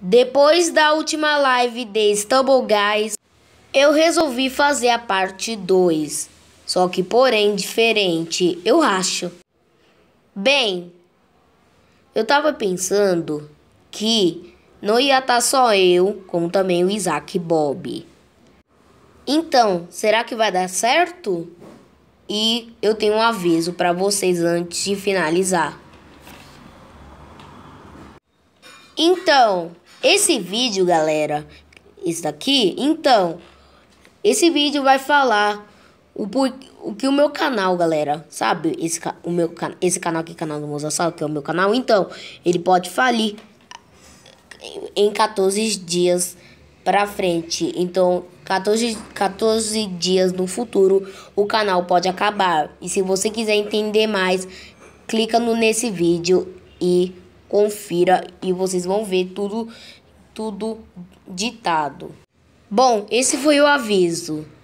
Depois da última live de Stumble Guys, eu resolvi fazer a parte 2, só que porém diferente, eu acho. Bem, eu tava pensando que não ia estar tá só eu, como também o Isaac e Bob. Então, será que vai dar certo? E eu tenho um aviso para vocês antes de finalizar. Então, esse vídeo, galera, isso daqui, então, esse vídeo vai falar o, o que o meu canal, galera, sabe? Esse, o meu, esse canal aqui, canal do Mosassauro, que é o meu canal, então, ele pode falir em 14 dias pra frente. Então, 14, 14 dias no futuro, o canal pode acabar. E se você quiser entender mais, clica no nesse vídeo e confira e vocês vão ver tudo, tudo ditado. Bom, esse foi o aviso.